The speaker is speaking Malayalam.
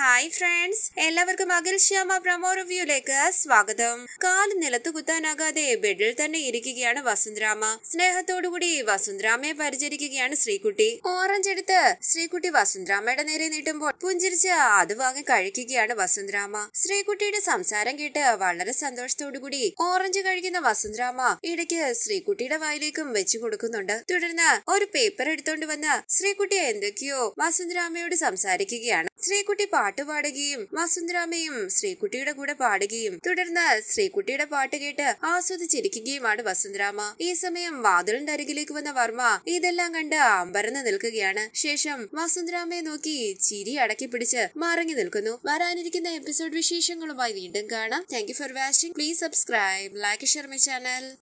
ഹായ് ഫ്രണ്ട്സ് എല്ലാവർക്കും അഖിൽ ശ്യാമ പ്രമോ റിവ്യൂയിലേക്ക് സ്വാഗതം കാല് നിലത്ത് കുത്താനാകാതെ ബെഡിൽ തന്നെ ഇരിക്കുകയാണ് വസുന്ധരാമ സ്നേഹത്തോടുകൂടി വസുന്ധരാമയെ പരിചരിക്കുകയാണ് ശ്രീകുട്ടി ഓറഞ്ച് എടുത്ത് ശ്രീകുട്ടി വസുന്ധരാമയുടെ നേരെ നീട്ടുമ്പോൾ പുഞ്ചിരിച്ച് അത് വാങ്ങി കഴിക്കുകയാണ് വസുന്ധരാമ ശ്രീകുട്ടിയുടെ സംസാരം കേട്ട് വളരെ സന്തോഷത്തോടുകൂടി ഓറഞ്ച് കഴിക്കുന്ന വസുന്ധരാമ ഇടയ്ക്ക് ശ്രീകുട്ടിയുടെ വായിലേക്കും വെച്ചു കൊടുക്കുന്നുണ്ട് തുടർന്ന് ഒരു പേപ്പർ എടുത്തോണ്ട് വന്ന് ശ്രീകുട്ടി എന്തൊക്കെയോ വസുന്ധരാമയോട് സംസാരിക്കുകയാണ് ശ്രീകുട്ടി പാട്ട് പാടുകയും വസുന്ധരാമയും ശ്രീകുട്ടിയുടെ കൂടെ പാടുകയും തുടർന്ന് ശ്രീകുട്ടിയുടെ പാട്ട് കേട്ട് ആസ്വദിച്ചിരിക്കുകയുമാണ് വസുന്ധരാമ ഈ സമയം വാതിലിന്റെ അരികിലേക്ക് വന്ന വർമ്മ ഇതെല്ലാം കണ്ട് അമ്പരന്ന് നിൽക്കുകയാണ് ശേഷം വസുന്ധരാമയെ നോക്കി ചിരി അടക്കി പിടിച്ച് മറങ്ങി നിൽക്കുന്നു വരാനിരിക്കുന്ന എപ്പിസോഡ് വിശേഷങ്ങളുമായി വീണ്ടും കാണാം thank for watching please subscribe like share my channel